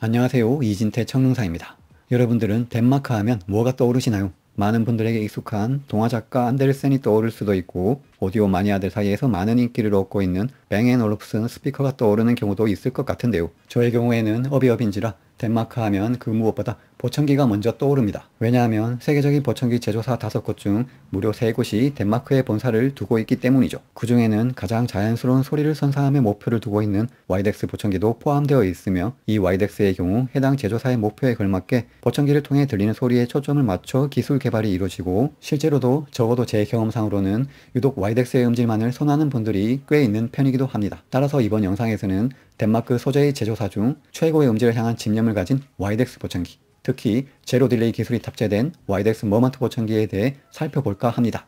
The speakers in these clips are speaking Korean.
안녕하세요. 이진태 청룡사입니다. 여러분들은 덴마크 하면 뭐가 떠오르시나요? 많은 분들에게 익숙한 동화 작가 안데르센이 떠오를 수도 있고 오디오 마니아들 사이에서 많은 인기를 얻고 있는 뱅앤 올롭슨 스피커가 떠오르는 경우도 있을 것 같은데요. 저의 경우에는 어비업인지라 덴마크 하면 그 무엇보다 보청기가 먼저 떠오릅니다. 왜냐하면 세계적인 보청기 제조사 5곳 중 무려 3곳이 덴마크에 본사를 두고 있기 때문이죠. 그 중에는 가장 자연스러운 소리를 선사함의 목표를 두고 있는 와이덱스 보청기도 포함되어 있으며 이 와이덱스의 경우 해당 제조사의 목표에 걸맞게 보청기를 통해 들리는 소리에 초점을 맞춰 기술 개발이 이루어지고 실제로도 적어도 제 경험상으로는 유독 와이덱스의 음질만을 선호하는 분들이 꽤 있는 편이기도 합니다. 따라서 이번 영상에서는 덴마크 소재의 제조사 중 최고의 음질을 향한 집념을 가진 와이덱스 보청기 특히 제로 딜레이 기술이 탑재된 와이덱스 모먼트 보청기에 대해 살펴볼까 합니다.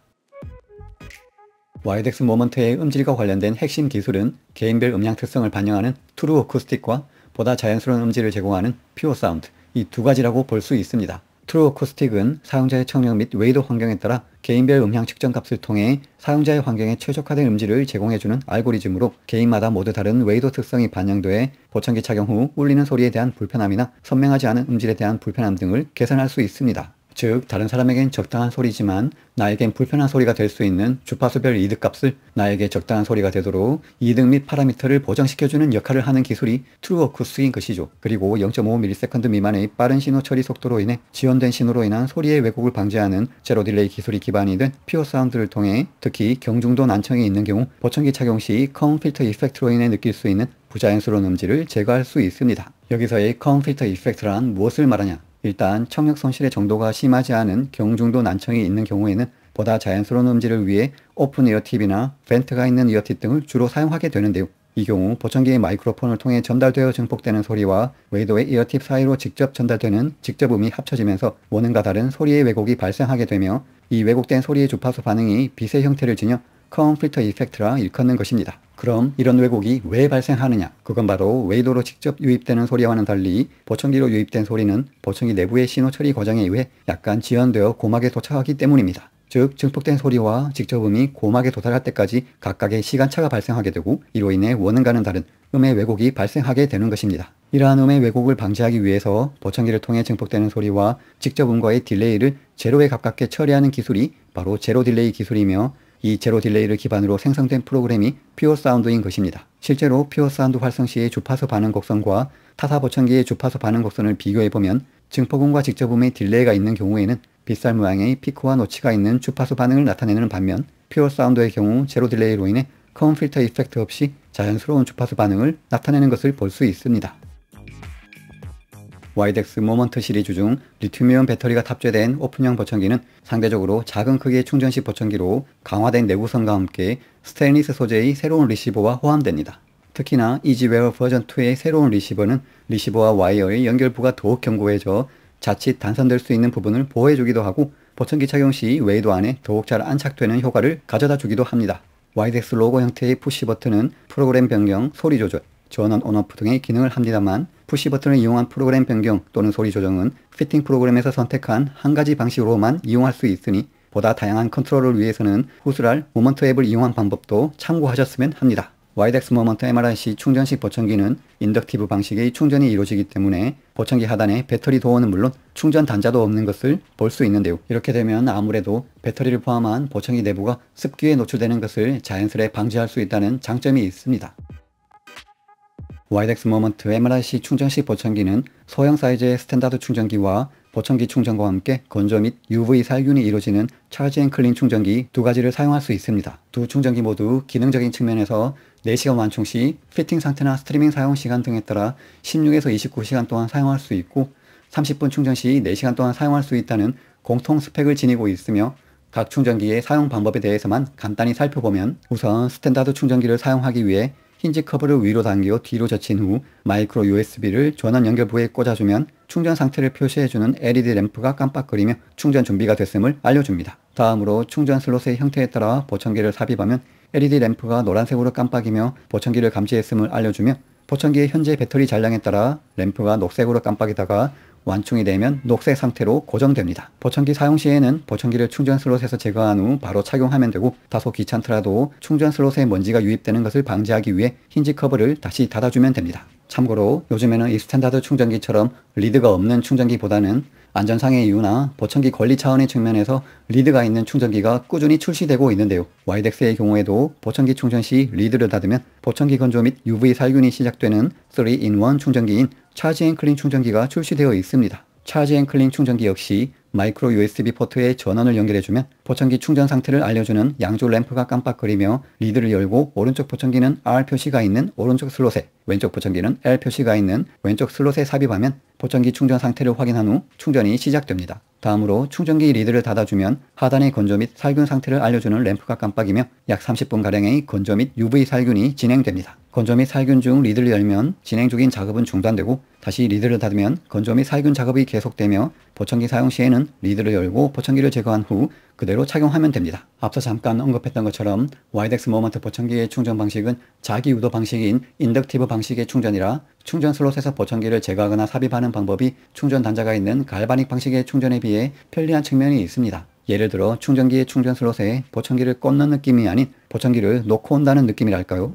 와이덱스 모먼트의 음질과 관련된 핵심 기술은 개인별 음량 특성을 반영하는 트루 어쿠스틱과 보다 자연스러운 음질을 제공하는 퓨어 사운드 이 두 가지라고 볼 수 있습니다. 트루 어쿠스틱은 사용자의 청력 및 웨이드 환경에 따라 개인별 음향 측정 값을 통해 사용자의 환경에 최적화된 음질을 제공해주는 알고리즘으로 개인마다 모두 다른 웨이도 특성이 반영돼 보청기 착용 후 울리는 소리에 대한 불편함이나 선명하지 않은 음질에 대한 불편함 등을 개선할 수 있습니다. 즉 다른 사람에겐 적당한 소리지만 나에겐 불편한 소리가 될 수 있는 주파수별 이득값을 나에게 적당한 소리가 되도록 이득 및 파라미터를 보장시켜주는 역할을 하는 기술이 트루어쿠스인 것이죠. 그리고 0.5ms 미만의 빠른 신호 처리 속도로 인해 지연된 신호로 인한 소리의 왜곡을 방지하는 제로 딜레이 기술이 기반이 된 퓨어 사운드를 통해 특히 경중도 난청이 있는 경우 보청기 착용 시컴 필터 이펙트로 인해 느낄 수 있는 부자연스러운 음질을 제거할 수 있습니다. 여기서의 컴 필터 이펙트란 무엇을 말하냐? 일단 청력 손실의 정도가 심하지 않은 경중도 난청이 있는 경우에는 보다 자연스러운 음질을 위해 오픈 이어 팁이나 벤트가 있는 이어팁 등을 주로 사용하게 되는데요. 이 경우 보청기의 마이크로폰을 통해 전달되어 증폭되는 소리와 외도의 이어팁 사이로 직접 전달되는 직접음이 합쳐지면서 원음과 다른 소리의 왜곡이 발생하게 되며 이 왜곡된 소리의 주파수 반응이 빛의 형태를 지녀 컴플리터 이펙트라 일컫는 것입니다. 그럼 이런 왜곡이 왜 발생하느냐? 그건 바로 웨이도로 직접 유입되는 소리와는 달리 보청기로 유입된 소리는 보청기 내부의 신호 처리 과정에 의해 약간 지연되어 고막에 도착하기 때문입니다. 즉, 증폭된 소리와 직접음이 고막에 도달할 때까지 각각의 시간차가 발생하게 되고 이로 인해 원음과는 다른 음의 왜곡이 발생하게 되는 것입니다. 이러한 음의 왜곡을 방지하기 위해서 보청기를 통해 증폭되는 소리와 직접음과의 딜레이를 제로에 가깝게 처리하는 기술이 바로 제로 딜레이 기술이며 이 제로 딜레이를 기반으로 생성된 프로그램이 퓨어 사운드인 것입니다. 실제로 퓨어 사운드 활성 시의 주파수 반응 곡선과 타사 보청기의 주파수 반응 곡선을 비교해보면 증폭음과 직접음의 딜레이가 있는 경우에는 빗살 모양의 피크와 노치가 있는 주파수 반응을 나타내는 반면 퓨어 사운드의 경우 제로 딜레이로 인해 컴 필터 이펙트 없이 자연스러운 주파수 반응을 나타내는 것을 볼 수 있습니다. 와이덱스 모먼트 시리즈 중 리튬이온 배터리가 탑재된 오픈형 보청기는 상대적으로 작은 크기의 충전식 보청기로 강화된 내구성과 함께 스테인리스 소재의 새로운 리시버와 호함됩니다 특히나 이지웨어 버전 2의 새로운 리시버는 리시버와 와이어의 연결부가 더욱 견고해져 자칫 단선될 수 있는 부분을 보호해주기도 하고 보청기 착용 시 웨이도 안에 더욱 잘 안착되는 효과를 가져다 주기도 합니다. 와이덱스 로고 형태의 푸시 버튼은 프로그램 변경, 소리 조절, 전원 온오프 등의 기능을 합니다만 푸시 버튼을 이용한 프로그램 변경 또는 소리 조정은 피팅 프로그램에서 선택한 한 가지 방식으로만 이용할 수 있으니 보다 다양한 컨트롤을 위해서는 후수랄 모먼트 앱을 이용한 방법도 참고하셨으면 합니다. 와이덱스 모먼트 MRIC 충전식 보청기는 인덕티브 방식의 충전이 이루어지기 때문에 보청기 하단에 배터리 도어는 물론 충전 단자도 없는 것을 볼 수 있는데요. 이렇게 되면 아무래도 배터리를 포함한 보청기 내부가 습기에 노출되는 것을 자연스레 방지할 수 있다는 장점이 있습니다. 와이덱스 모먼트 MRIC 충전식 보청기는 소형 사이즈의 스탠다드 충전기와 보청기 충전과 함께 건조 및 UV 살균이 이루어지는 차지 앤 클린 충전기 두 가지를 사용할 수 있습니다. 두 충전기 모두 기능적인 측면에서 4시간 완충 시 피팅 상태나 스트리밍 사용 시간 등에 따라 16에서 29시간 동안 사용할 수 있고 30분 충전 시 4시간 동안 사용할 수 있다는 공통 스펙을 지니고 있으며 각 충전기의 사용 방법에 대해서만 간단히 살펴보면 우선 스탠다드 충전기를 사용하기 위해 힌지 커버를 위로 당기고 뒤로 젖힌 후 마이크로 USB를 전원 연결 부에 꽂아주면 충전 상태를 표시해주는 LED 램프가 깜빡거리며 충전 준비가 됐음을 알려줍니다. 다음으로 충전 슬롯의 형태에 따라 보청기를 삽입하면 LED 램프가 노란색으로 깜빡이며 보청기를 감지했음을 알려주며 보청기의 현재 배터리 잔량에 따라 램프가 녹색으로 깜빡이다가 완충이 되면 녹색 상태로 고정됩니다. 보청기 사용 시에는 보청기를 충전 슬롯에서 제거한 후 바로 착용하면 되고 다소 귀찮더라도 충전 슬롯에 먼지가 유입되는 것을 방지하기 위해 힌지 커버를 다시 닫아주면 됩니다. 참고로 요즘에는 이 스탠다드 충전기처럼 리드가 없는 충전기보다는 안전상의 이유나 보청기 권리 차원의 측면에서 리드가 있는 충전기가 꾸준히 출시되고 있는데요. 와이덱스의 경우에도 보청기 충전 시 리드를 닫으면 보청기 건조 및 UV 살균이 시작되는 3인1 충전기인 차지 앤클린 충전기가 출시되어 있습니다. 차지 앤클린 충전기 역시 마이크로 USB 포트에 전원을 연결해주면 보청기 충전 상태를 알려주는 양조 램프가 깜빡거리며 리드를 열고 오른쪽 보청기는 R 표시가 있는 오른쪽 슬롯에 왼쪽 보청기는 L 표시가 있는 왼쪽 슬롯에 삽입하면 보청기 충전 상태를 확인한 후 충전이 시작됩니다. 다음으로 충전기 리드를 닫아주면 하단의 건조 및 살균 상태를 알려주는 램프가 깜빡이며 약 30분가량의 건조 및 UV 살균이 진행됩니다. 건조 및 살균 중 리드를 열면 진행 중인 작업은 중단되고 다시 리드를 닫으면 건조 및 살균 작업이 계속되며 보청기 사용 시에는 리드를 열고 보청기를 제거한 후 그대로 그대로 착용하면 됩니다. 앞서 잠깐 언급했던 것처럼 와이덱스 모먼트 보청기의 충전 방식은 자기 유도 방식인 인덕티브 방식의 충전이라 충전 슬롯에서 보청기를 제거하거나 삽입하는 방법이 충전 단자가 있는 갈바닉 방식의 충전에 비해 편리한 측면이 있습니다. 예를 들어 충전기의 충전 슬롯에 보청기를 꽂는 느낌이 아닌 보청기를 놓고 온다는 느낌이랄까요?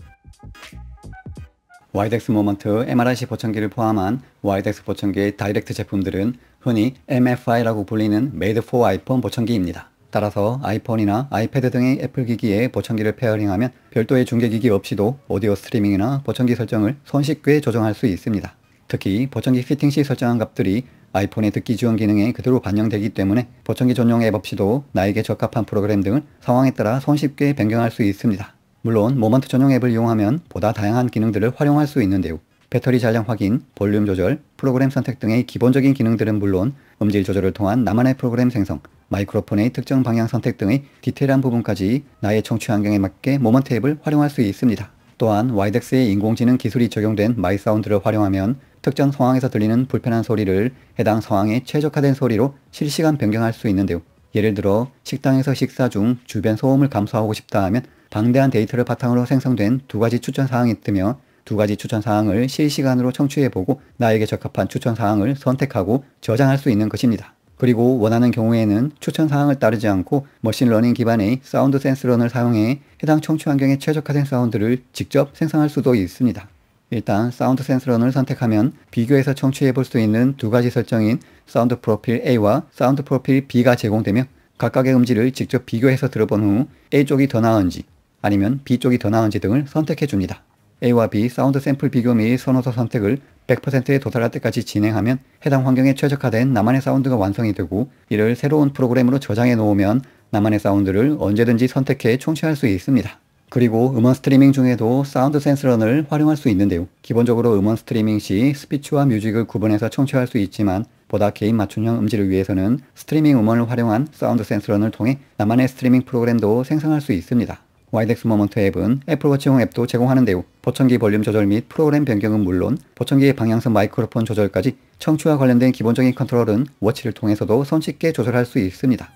와이덱스 모먼트 MRIC 보청기를 포함한 와이덱스 보청기의 다이렉트 제품들은 흔히 MFI라고 불리는 Made for iPhone 보청기입니다. 따라서 아이폰이나 아이패드 등의 애플 기기에 보청기를 페어링하면 별도의 중계기기 없이도 오디오 스트리밍이나 보청기 설정을 손쉽게 조정할 수 있습니다. 특히 보청기 피팅 시 설정한 값들이 아이폰의 듣기 지원 기능에 그대로 반영되기 때문에 보청기 전용 앱 없이도 나에게 적합한 프로그램 등을 상황에 따라 손쉽게 변경할 수 있습니다. 물론 모먼트 전용 앱을 이용하면 보다 다양한 기능들을 활용할 수 있는데요. 배터리 잔량 확인, 볼륨 조절, 프로그램 선택 등의 기본적인 기능들은 물론 음질 조절을 통한 나만의 프로그램 생성, 마이크로폰의 특정 방향 선택 등의 디테일한 부분까지 나의 청취 환경에 맞게 모먼트 앱을 활용할 수 있습니다. 또한 와이덱스의 인공지능 기술이 적용된 마이 사운드를 활용하면 특정 상황에서 들리는 불편한 소리를 해당 상황에 최적화된 소리로 실시간 변경할 수 있는데요. 예를 들어 식당에서 식사 중 주변 소음을 감소하고 싶다 하면 방대한 데이터를 바탕으로 생성된 두 가지 추천 사항이 뜨며 두 가지 추천 사항을 실시간으로 청취해보고 나에게 적합한 추천 사항을 선택하고 저장할 수 있는 것입니다. 그리고 원하는 경우에는 추천 사항을 따르지 않고 머신러닝 기반의 사운드 센스런을 사용해 해당 청취 환경에 최적화된 사운드를 직접 생성할 수도 있습니다. 일단 사운드 센스런을 선택하면 비교해서 청취해 볼 수 있는 두 가지 설정인 사운드 프로필 A와 사운드 프로필 B가 제공되며 각각의 음질을 직접 비교해서 들어본 후 A쪽이 더 나은지 아니면 B쪽이 더 나은지 등을 선택해 줍니다. A와 B 사운드 샘플 비교 및 선호서 선택을 100%에 도달할 때까지 진행하면 해당 환경에 최적화된 나만의 사운드가 완성이 되고 이를 새로운 프로그램으로 저장해 놓으면 나만의 사운드를 언제든지 선택해 총취할수 있습니다. 그리고 음원 스트리밍 중에도 사운드 센스런을 활용할 수 있는데요. 기본적으로 음원 스트리밍 시 스피치와 뮤직을 구분해서 청취할 수 있지만 보다 개인 맞춤형 음질을 위해서는 스트리밍 음원을 활용한 사운드 센스런을 통해 나만의 스트리밍 프로그램도 생성할 수 있습니다. 와이덱스 모먼트 앱은 애플워치용 앱도 제공하는데요. 보청기 볼륨 조절 및 프로그램 변경은 물론 보청기의 방향성 마이크로폰 조절까지 청취와 관련된 기본적인 컨트롤은 워치를 통해서도 손쉽게 조절할 수 있습니다.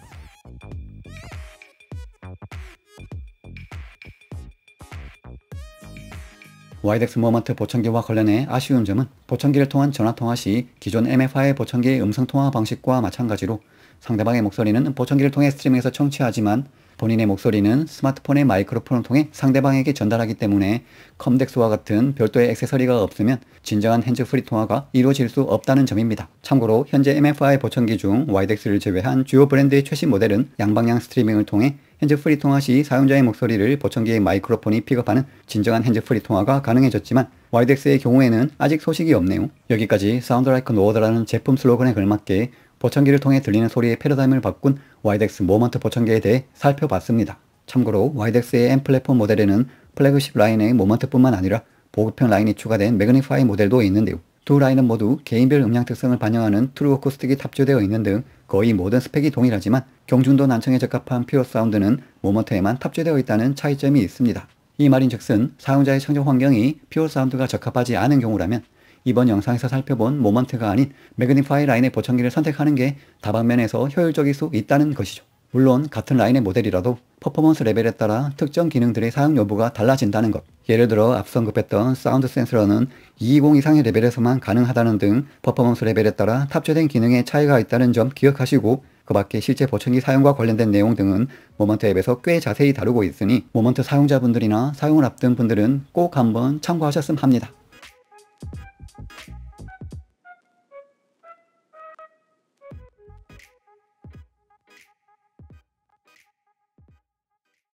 와이덱스 모먼트 보청기와 관련해 아쉬운 점은 보청기를 통한 전화통화 시 기존 MFI 보청기의 음성통화 방식과 마찬가지로 상대방의 목소리는 보청기를 통해 스트리밍에서 청취하지만 본인의 목소리는 스마트폰의 마이크로폰을 통해 상대방에게 전달하기 때문에 컴덱스와 같은 별도의 액세서리가 없으면 진정한 핸즈프리 통화가 이루어질 수 없다는 점입니다. 참고로 현재 MFI 보청기 중 와이덱스를 제외한 주요 브랜드의 최신 모델은 양방향 스트리밍을 통해 핸즈프리 통화 시 사용자의 목소리를 보청기의 마이크로폰이 픽업하는 진정한 핸즈프리 통화가 가능해졌지만 와이덱스의 경우에는 아직 소식이 없네요. 여기까지 사운드 라이크 노어드라는 제품 슬로건에 걸맞게 보청기를 통해 들리는 소리의 패러다임을 바꾼 와이덱스 모먼트 보청기에 대해 살펴봤습니다. 참고로 와이덱스의 M 플랫폼 모델에는 플래그십 라인의 모먼트뿐만 아니라 보급형 라인이 추가된 매그니파이 모델도 있는데요. 두 라인은 모두 개인별 음량 특성을 반영하는 트루 어쿠스틱이 탑재되어 있는 등 거의 모든 스펙이 동일하지만 경중도 난청에 적합한 퓨어 사운드는 모먼트에만 탑재되어 있다는 차이점이 있습니다. 이 말인즉슨 사용자의 청정 환경이 퓨어 사운드가 적합하지 않은 경우라면 이번 영상에서 살펴본 모먼트가 아닌 매그니파이 라인의 보청기를 선택하는 게 다방면에서 효율적일 수 있다는 것이죠. 물론 같은 라인의 모델이라도 퍼포먼스 레벨에 따라 특정 기능들의 사용 여부가 달라진다는 것. 예를 들어 앞서언 급했던 사운드 센서는 220 이상의 레벨에서만 가능하다는 등 퍼포먼스 레벨에 따라 탑재된 기능에 차이가 있다는 점 기억하시고 그 밖에 실제 버튼기 사용과 관련된 내용 등은 모먼트 앱에서 꽤 자세히 다루고 있으니 모먼트 사용자분들이나 사용을 앞둔 분들은 꼭 한번 참고하셨으면 합니다.